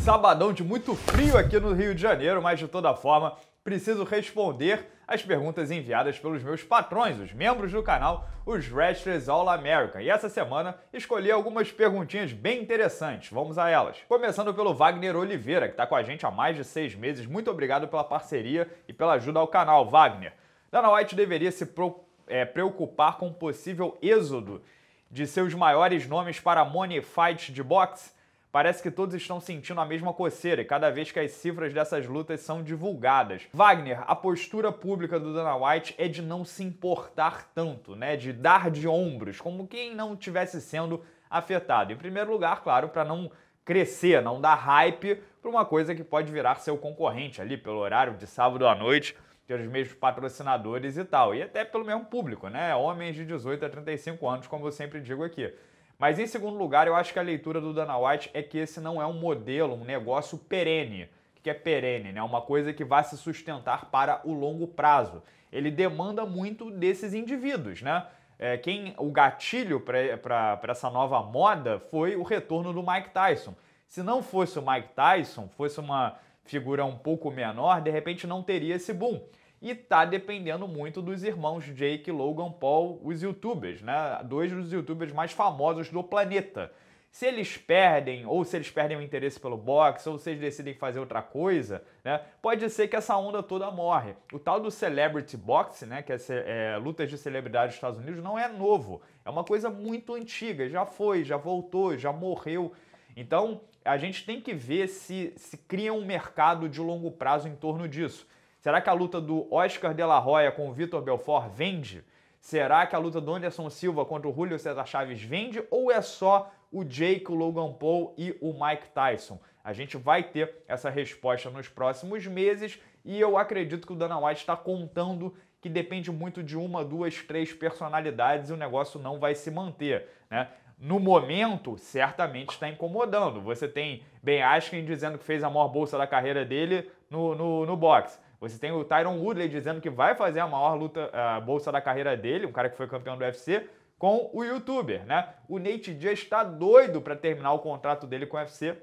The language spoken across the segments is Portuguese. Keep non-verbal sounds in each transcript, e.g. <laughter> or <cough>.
Sabadão de muito frio aqui no Rio de Janeiro, mas de toda forma preciso responder as perguntas enviadas pelos meus patrões, os membros do canal, os Wrestlers All America. E essa semana escolhi algumas perguntinhas bem interessantes. Vamos a elas. Começando pelo Wagner Oliveira, que está com a gente há mais de seis meses. Muito obrigado pela parceria e pela ajuda ao canal, Wagner. Dana White deveria se pro, é, preocupar com o possível êxodo de seus maiores nomes para Money Fight de boxe? Parece que todos estão sentindo a mesma coceira cada vez que as cifras dessas lutas são divulgadas. Wagner, a postura pública do Dana White é de não se importar tanto, né? De dar de ombros, como quem não estivesse sendo afetado. Em primeiro lugar, claro, para não crescer, não dar hype para uma coisa que pode virar seu concorrente ali pelo horário de sábado à noite, pelos mesmos patrocinadores e tal, e até pelo mesmo público, né? Homens de 18 a 35 anos, como eu sempre digo aqui. Mas em segundo lugar, eu acho que a leitura do Dana White é que esse não é um modelo, um negócio perene. O que é perene, né? Uma coisa que vai se sustentar para o longo prazo. Ele demanda muito desses indivíduos, né? É, quem o gatilho para essa nova moda foi o retorno do Mike Tyson. Se não fosse o Mike Tyson, fosse uma figura um pouco menor, de repente não teria esse boom e tá dependendo muito dos irmãos Jake e Logan Paul, os youtubers, né? Dois dos youtubers mais famosos do planeta. Se eles perdem, ou se eles perdem o interesse pelo boxe, ou se eles decidem fazer outra coisa, né, pode ser que essa onda toda morre. O tal do celebrity boxing, né, que é, é lutas de celebridade dos Estados Unidos, não é novo. É uma coisa muito antiga, já foi, já voltou, já morreu. Então, a gente tem que ver se, se cria um mercado de longo prazo em torno disso. Será que a luta do Oscar de la Hoya com o Vitor Belfort vende? Será que a luta do Anderson Silva contra o Julio César Chaves vende ou é só o Jake, o Logan Paul e o Mike Tyson? A gente vai ter essa resposta nos próximos meses e eu acredito que o Dana White está contando que depende muito de uma, duas, três personalidades e o negócio não vai se manter, né? No momento, certamente está incomodando. Você tem Ben Askren dizendo que fez a maior bolsa da carreira dele no, no, no boxe. Você tem o Tyron Woodley dizendo que vai fazer a maior luta a bolsa da carreira dele, um cara que foi campeão do UFC, com o youtuber, né? O Nate Diaz está doido para terminar o contrato dele com o UFC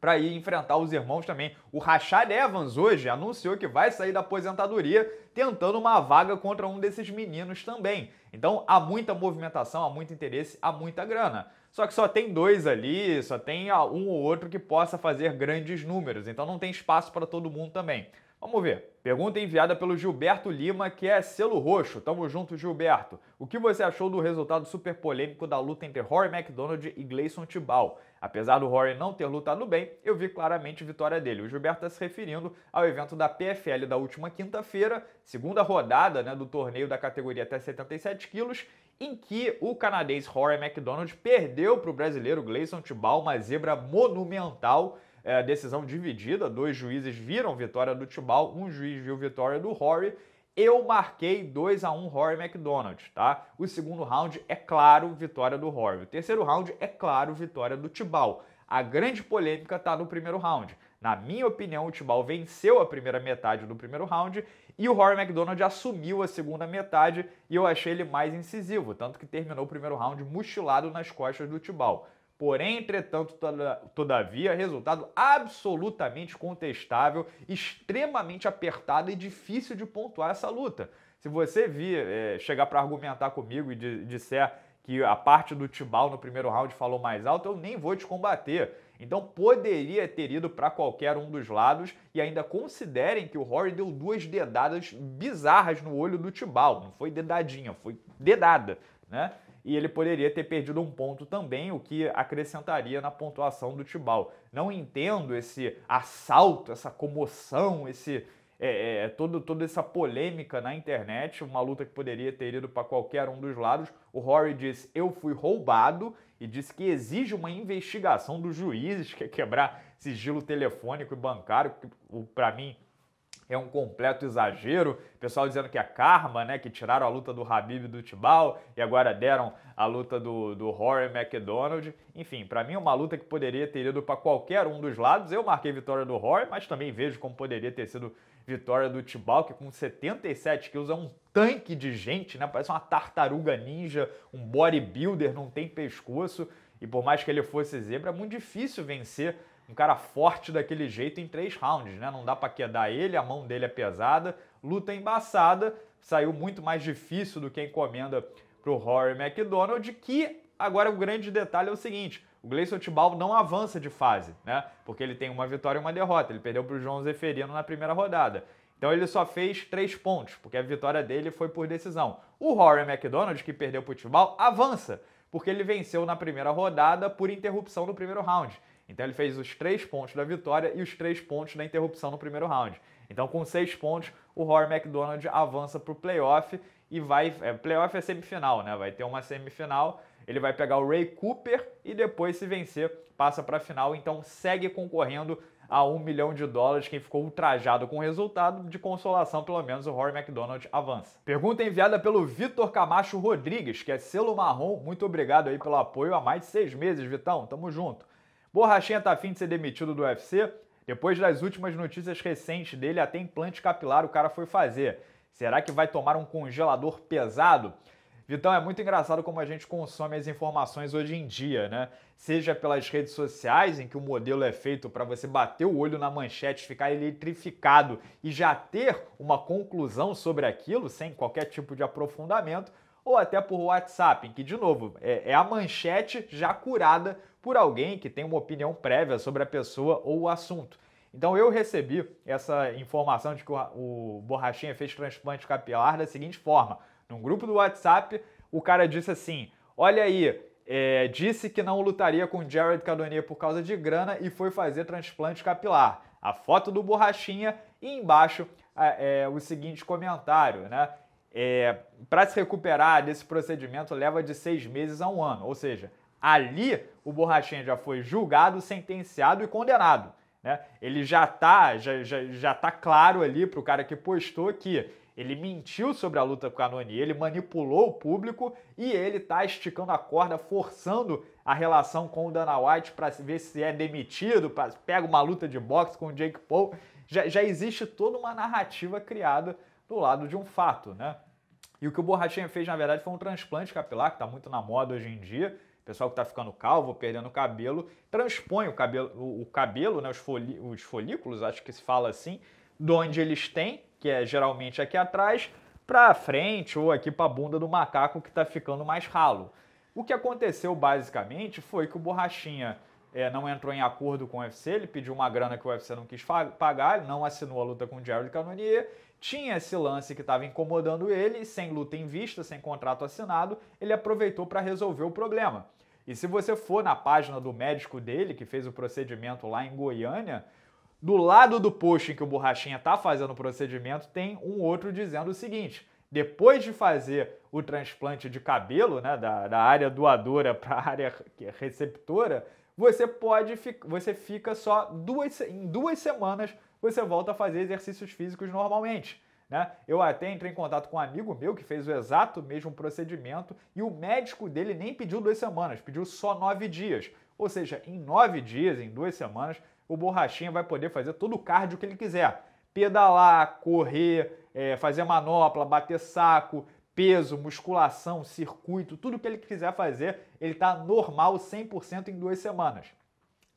para ir enfrentar os irmãos também. O Rashad Evans hoje anunciou que vai sair da aposentadoria tentando uma vaga contra um desses meninos também. Então há muita movimentação, há muito interesse, há muita grana. Só que só tem dois ali, só tem ah, um ou outro que possa fazer grandes números, então não tem espaço para todo mundo também. Vamos ver. Pergunta enviada pelo Gilberto Lima, que é selo roxo. Tamo junto, Gilberto. O que você achou do resultado super polêmico da luta entre Rory McDonald e Gleison Tibal? Apesar do Rory não ter lutado bem, eu vi claramente vitória dele. O Gilberto está se referindo ao evento da PFL da última quinta-feira, segunda rodada né, do torneio da categoria até 77 quilos, em que o canadense Rory McDonald perdeu para o brasileiro Gleison Tibal, uma zebra monumental é, decisão dividida, dois juízes viram vitória do Tibal, um juiz viu vitória do Rory. Eu marquei 2 a 1 Rory McDonald, tá? O segundo round é claro, vitória do Rory. O terceiro round é claro, vitória do Tibal. A grande polêmica está no primeiro round. Na minha opinião, o Tibal venceu a primeira metade do primeiro round e o Rory McDonald assumiu a segunda metade e eu achei ele mais incisivo, tanto que terminou o primeiro round mochilado nas costas do Tibal. Porém, entretanto, todavia, resultado absolutamente contestável, extremamente apertado e difícil de pontuar essa luta. Se você vir é, chegar para argumentar comigo e disser que a parte do Tibal no primeiro round falou mais alto, eu nem vou te combater. Então poderia ter ido para qualquer um dos lados e ainda considerem que o Rory deu duas dedadas bizarras no olho do Tibal. Não foi dedadinha, foi dedada, né? e ele poderia ter perdido um ponto também, o que acrescentaria na pontuação do Tibal. Não entendo esse assalto, essa comoção, esse é, é, todo, toda essa polêmica na internet, uma luta que poderia ter ido para qualquer um dos lados. O Rory diz: Eu fui roubado e diz que exige uma investigação dos juízes, que é quebrar sigilo telefônico e bancário, que para mim é um completo exagero. Pessoal dizendo que é karma, né? Que tiraram a luta do Habib do Tibal e agora deram a luta do, do Rory McDonald. Enfim, para mim é uma luta que poderia ter ido para qualquer um dos lados. Eu marquei vitória do Rory, mas também vejo como poderia ter sido vitória do Tibal, que com 77 quilos é um tanque de gente, né? Parece uma tartaruga ninja, um bodybuilder, não tem pescoço. E por mais que ele fosse zebra, é muito difícil vencer um cara forte daquele jeito em três rounds, né? Não dá para quedar ele, a mão dele é pesada, luta embaçada, saiu muito mais difícil do que a encomenda pro Rory McDonald, que agora o grande detalhe é o seguinte, o Gleison Tibal não avança de fase, né? Porque ele tem uma vitória e uma derrota, ele perdeu pro João Zeferino na primeira rodada. Então ele só fez três pontos, porque a vitória dele foi por decisão. O Rory McDonald, que perdeu pro Tibal, avança, porque ele venceu na primeira rodada por interrupção no primeiro round. Então ele fez os três pontos da vitória e os três pontos da interrupção no primeiro round. Então, com seis pontos, o Rory McDonald avança para o playoff e vai. É, playoff é semifinal, né? Vai ter uma semifinal. Ele vai pegar o Ray Cooper e depois, se vencer, passa para a final. Então, segue concorrendo a um milhão de dólares. Quem ficou ultrajado com o resultado, de consolação, pelo menos o Rory McDonald avança. Pergunta enviada pelo Vitor Camacho Rodrigues, que é selo marrom. Muito obrigado aí pelo apoio há mais de seis meses, Vitão. Tamo junto. Borrachinha tá afim de ser demitido do UFC? Depois das últimas notícias recentes dele, até implante capilar o cara foi fazer. Será que vai tomar um congelador pesado? Vitão, é muito engraçado como a gente consome as informações hoje em dia, né? Seja pelas redes sociais, em que o modelo é feito para você bater o olho na manchete, ficar eletrificado e já ter uma conclusão sobre aquilo, sem qualquer tipo de aprofundamento, ou até por WhatsApp, em que, de novo, é, é a manchete já curada por alguém que tem uma opinião prévia sobre a pessoa ou o assunto. Então eu recebi essa informação de que o Borrachinha fez transplante capilar da seguinte forma: num grupo do WhatsApp, o cara disse assim: Olha aí, é, disse que não lutaria com Jared Cannonier por causa de grana e foi fazer transplante capilar. A foto do Borrachinha e embaixo é, o seguinte comentário, né? É, Para se recuperar desse procedimento leva de seis meses a um ano, ou seja, Ali, o Borrachinha já foi julgado, sentenciado e condenado. Né? Ele já está já, já, já tá claro ali para o cara que postou que ele mentiu sobre a luta com a Noni, ele manipulou o público e ele está esticando a corda, forçando a relação com o Dana White para ver se é demitido, pra, pega uma luta de boxe com o Jake Paul. Já, já existe toda uma narrativa criada do lado de um fato, né? E o que o Borrachinha fez, na verdade, foi um transplante capilar, que está muito na moda hoje em dia, pessoal que está ficando calvo, perdendo cabelo, transpõe o cabelo, o cabelo né, os, os folículos, acho que se fala assim, de onde eles têm, que é geralmente aqui atrás, para frente ou aqui para a bunda do macaco que está ficando mais ralo. O que aconteceu basicamente foi que o Borrachinha é, não entrou em acordo com o UFC, ele pediu uma grana que o UFC não quis pagar, ele não assinou a luta com o Jared Cannonier, tinha esse lance que estava incomodando ele, sem luta em vista, sem contrato assinado, ele aproveitou para resolver o problema. E se você for na página do médico dele, que fez o procedimento lá em Goiânia, do lado do post em que o Borrachinha está fazendo o procedimento, tem um outro dizendo o seguinte: depois de fazer o transplante de cabelo, né, da, da área doadora para a <laughs> área receptora, você pode você fica só duas, em duas semanas você volta a fazer exercícios físicos normalmente. Né? Eu até entrei em contato com um amigo meu que fez o exato mesmo procedimento e o médico dele nem pediu duas semanas, pediu só nove dias. Ou seja, em nove dias, em duas semanas, o borrachinha vai poder fazer todo o cardio que ele quiser: pedalar, correr, é, fazer manopla, bater saco, peso, musculação, circuito, tudo que ele quiser fazer, ele está normal 100% em duas semanas.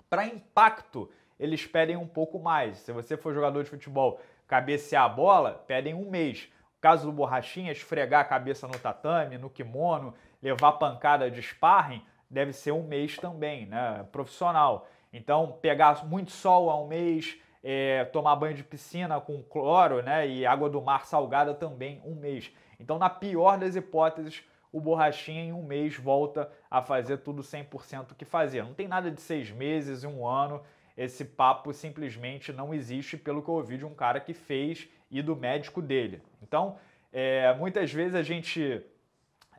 Para impacto eles pedem um pouco mais. Se você for jogador de futebol, cabecear a bola, pedem um mês. No caso do Borrachinha, esfregar a cabeça no tatame, no kimono, levar pancada de sparring, deve ser um mês também, né? Profissional. Então, pegar muito sol há um mês, é, tomar banho de piscina com cloro, né? E água do mar salgada também um mês. Então, na pior das hipóteses, o Borrachinha em um mês volta a fazer tudo 100% que fazia. Não tem nada de seis meses, um ano esse papo simplesmente não existe, pelo que eu ouvi de um cara que fez e do médico dele. Então, é, muitas vezes a gente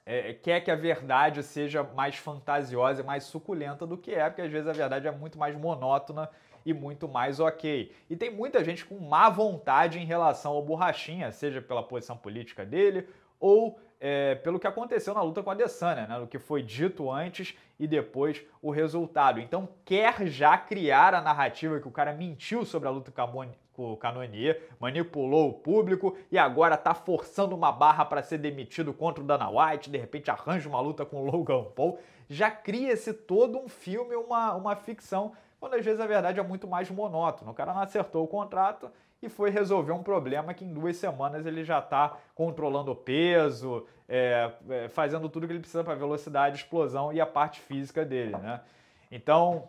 é, quer que a verdade seja mais fantasiosa e mais suculenta do que é, porque às vezes a verdade é muito mais monótona e muito mais ok. E tem muita gente com má vontade em relação ao Borrachinha, seja pela posição política dele ou é, pelo que aconteceu na luta com a Adesanya, né? O que foi dito antes e depois o resultado. Então quer já criar a narrativa que o cara mentiu sobre a luta com a o Canonier, manipulou o público e agora tá forçando uma barra para ser demitido contra o Dana White, de repente arranja uma luta com o Logan Paul. Já cria-se todo um filme, uma, uma ficção, quando às vezes a verdade é muito mais monótona. O cara não acertou o contrato e foi resolver um problema que em duas semanas ele já está controlando o peso, é, é, fazendo tudo que ele precisa para velocidade, explosão e a parte física dele. Né? Então,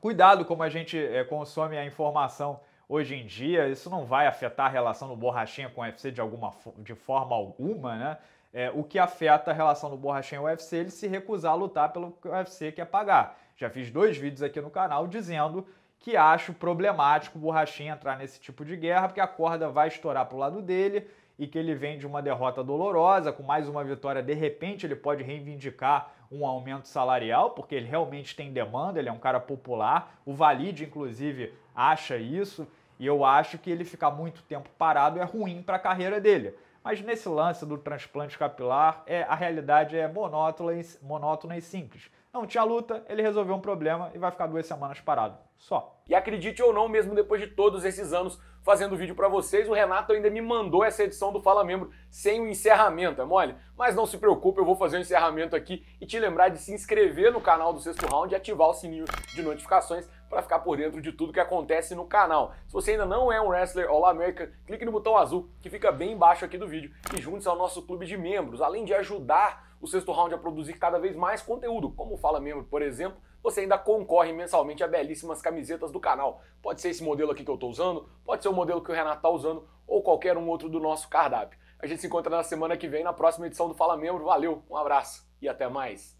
cuidado como a gente é, consome a informação hoje em dia, isso não vai afetar a relação do Borrachinha com o UFC de, alguma, de forma alguma, né? É, o que afeta a relação do Borrachinha o UFC, é ele se recusar a lutar pelo que o UFC quer pagar. Já fiz dois vídeos aqui no canal dizendo que acho problemático o Borrachinha entrar nesse tipo de guerra, porque a corda vai estourar para o lado dele e que ele vem de uma derrota dolorosa, com mais uma vitória, de repente ele pode reivindicar um aumento salarial, porque ele realmente tem demanda, ele é um cara popular. O Valide, inclusive, acha isso, e eu acho que ele ficar muito tempo parado é ruim para a carreira dele. Mas nesse lance do transplante capilar, é, a realidade é monótona e, monótona e simples. Não tinha luta, ele resolveu um problema e vai ficar duas semanas parado. Só. E acredite ou não, mesmo depois de todos esses anos, fazendo vídeo para vocês. O Renato ainda me mandou essa edição do Fala Membro sem o encerramento, é mole? Mas não se preocupe, eu vou fazer o um encerramento aqui e te lembrar de se inscrever no canal do Sexto Round e ativar o sininho de notificações para ficar por dentro de tudo que acontece no canal. Se você ainda não é um wrestler All America, clique no botão azul que fica bem embaixo aqui do vídeo e junte-se ao nosso clube de membros, além de ajudar o Sexto Round a produzir cada vez mais conteúdo, como o Fala Membro, por exemplo, você ainda concorre mensalmente a belíssimas camisetas do canal. Pode ser esse modelo aqui que eu estou usando, pode ser o modelo que o Renato está usando ou qualquer um outro do nosso cardápio. A gente se encontra na semana que vem, na próxima edição do Fala Membro. Valeu, um abraço e até mais.